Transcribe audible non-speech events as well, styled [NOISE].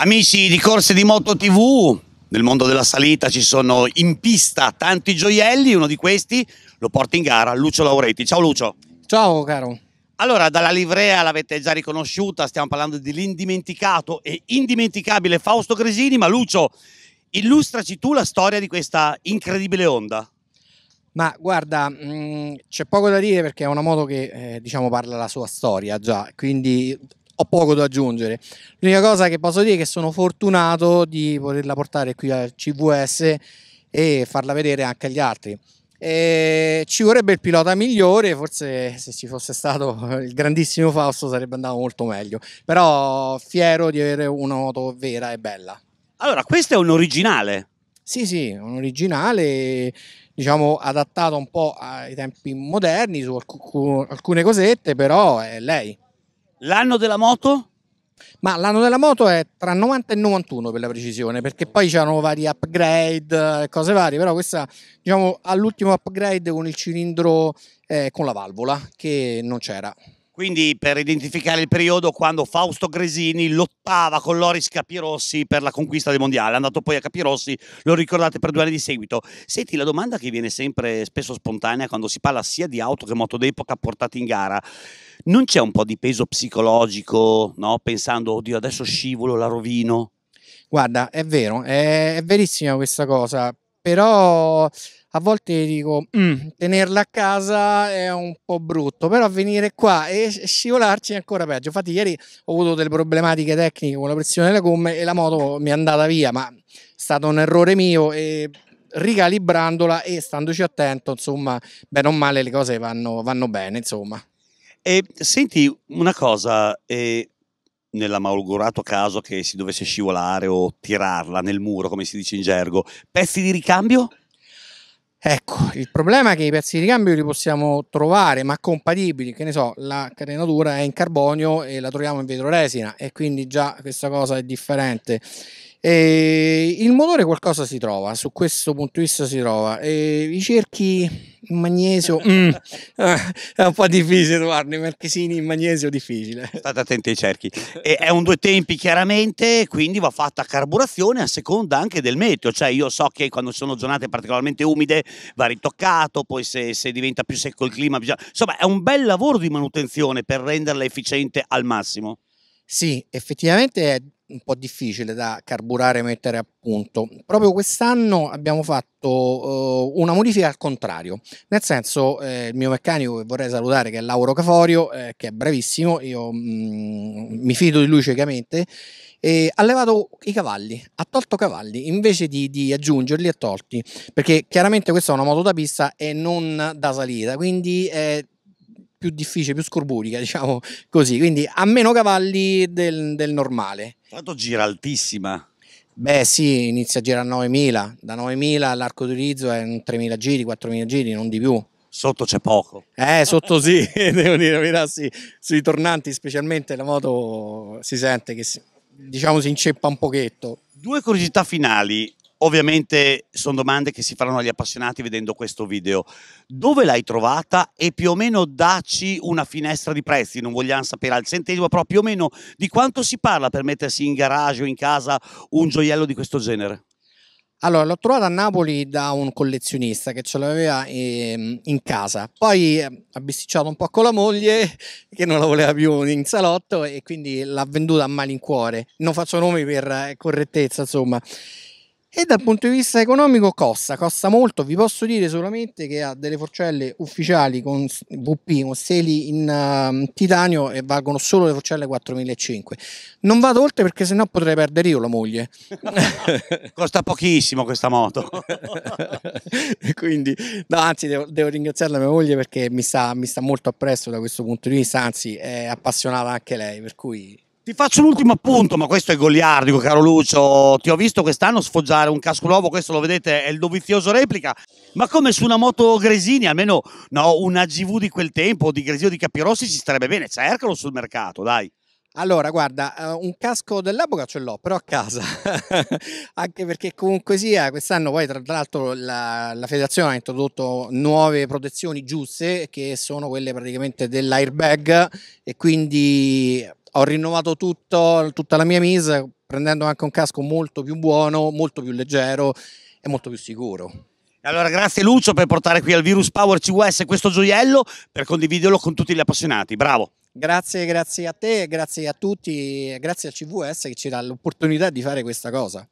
Amici di corse di Moto TV, nel mondo della salita ci sono in pista tanti gioielli, uno di questi lo porta in gara Lucio Lauretti. Ciao Lucio. Ciao caro. Allora, dalla livrea l'avete già riconosciuta, stiamo parlando dell'indimenticato e indimenticabile Fausto Gresini, ma Lucio, illustraci tu la storia di questa incredibile onda. Ma guarda, mm, c'è poco da dire perché è una moto che eh, diciamo parla la sua storia già, quindi ho poco da aggiungere. L'unica cosa che posso dire è che sono fortunato di poterla portare qui al CVS e farla vedere anche agli altri. E ci vorrebbe il pilota migliore, forse se ci fosse stato [LAUGHS] il grandissimo Fausto sarebbe andato molto meglio, però fiero di avere una moto vera e bella. Allora, questo è un originale. Sì, sì, un originale, diciamo, adattato un po' ai tempi moderni su alcune cosette, però è lei. L'anno della moto? Ma l'anno della moto è tra 90 e 91 per la precisione, perché poi c'erano vari upgrade e cose varie, però questa diciamo all'ultimo upgrade con il cilindro eh, con la valvola che non c'era. Quindi per identificare il periodo quando Fausto Gresini lottava con Loris Capirossi per la conquista del mondiale, è andato poi a Capirossi, lo ricordate per due anni di seguito. Senti la domanda che viene sempre spesso spontanea quando si parla sia di auto che moto d'epoca portate in gara. Non c'è un po' di peso psicologico, no? pensando, oddio, adesso scivolo, la rovino? Guarda, è vero, è, è verissima questa cosa però a volte dico mm, tenerla a casa è un po' brutto però venire qua e scivolarci è ancora peggio infatti ieri ho avuto delle problematiche tecniche con la pressione della gomme e la moto mi è andata via ma è stato un errore mio e ricalibrandola e standoci attento insomma bene o male le cose vanno, vanno bene insomma e senti una cosa eh nell'amalgorato caso che si dovesse scivolare o tirarla nel muro, come si dice in gergo, pezzi di ricambio? Ecco, il problema è che i pezzi di ricambio li possiamo trovare, ma compatibili, che ne so, la carenatura è in carbonio e la troviamo in vetro resina e quindi già questa cosa è differente. E il motore qualcosa si trova, su questo punto di vista si trova. E I cerchi magnesio [LAUGHS] mm, eh, è un po' difficile trovarne i marchesini in magnesio difficile state attenti ai cerchi e è un due tempi chiaramente quindi va fatta carburazione a seconda anche del meteo cioè io so che quando sono giornate particolarmente umide va ritoccato poi se, se diventa più secco il clima bisogna... insomma è un bel lavoro di manutenzione per renderla efficiente al massimo sì effettivamente è un po' difficile da carburare e mettere a punto. Proprio quest'anno abbiamo fatto eh, una modifica al contrario, nel senso eh, il mio meccanico che vorrei salutare che è Lauro Caforio, eh, che è bravissimo, io mh, mm, mi fido di lui ciecamente, ha levato i cavalli, ha tolto cavalli, invece di, di aggiungerli ha tolti, perché chiaramente questa è una moto da pista e non da salita, quindi... Eh, più difficile, più scorburica, [LAUGHS] diciamo così, quindi ha meno cavalli del, del normale. Tanto gira altissima. Beh sì, inizia a girare a 9.000, da 9.000 all'arco d'utilizzo è un 3.000 giri, 4.000 giri, non di più. Sotto c'è poco. Eh, sotto sì, [LAUGHS] devo dire, verità, sì. sui tornanti specialmente la moto si sente che si, diciamo si inceppa un pochetto. Due curiosità finali, Ovviamente sono domande che si faranno agli appassionati vedendo questo video. Dove l'hai trovata e più o meno dacci una finestra di prezzi, non vogliamo sapere al centesimo, però più o meno di quanto si parla per mettersi in garage o in casa un gioiello di questo genere? Allora, l'ho trovata a Napoli da un collezionista che ce l'aveva ehm, in casa. Poi ehm, ha bisticciato un po' con la moglie [LAUGHS] che non la voleva più in salotto e quindi l'ha venduta a malincuore. Non faccio nomi per eh, correttezza, insomma. E dal punto di vista economico costa, costa molto, vi posso dire solamente che ha delle forcelle ufficiali con VP, con steli in uh, titanio e valgono solo le forcelle 4500. Non vado oltre perché sennò potrei perdere io la moglie. [LAUGHS] costa pochissimo questa moto. [LAUGHS] Quindi, no, anzi devo, devo ringraziare la mia moglie perché mi sta, mi sta molto appresso da questo punto di vista, anzi è appassionata anche lei, per cui ti faccio l'ultimo appunto, ma questo è goliardico, caro Lucio. Ti ho visto quest'anno sfoggiare un casco nuovo, questo lo vedete, è il dovizioso replica. Ma come su una moto Gresini, almeno no, una GV di quel tempo, di Gresini o di Capirossi, ci starebbe bene. Cercalo sul mercato, dai. Allora, guarda, eh, un casco dell'epoca ce l'ho, però a casa, [LAUGHS] anche perché comunque sia, quest'anno poi tra l'altro la, la, federazione ha introdotto nuove protezioni giuste che sono quelle praticamente dell'airbag e quindi ho rinnovato tutto, tutta la mia mise prendendo anche un casco molto più buono, molto più leggero e molto più sicuro. Allora grazie Lucio per portare qui al Virus Power CUS questo gioiello per condividerlo con tutti gli appassionati, bravo! Grazie, grazie a te, grazie a tutti, grazie al CVS che ci dà l'opportunità di fare questa cosa.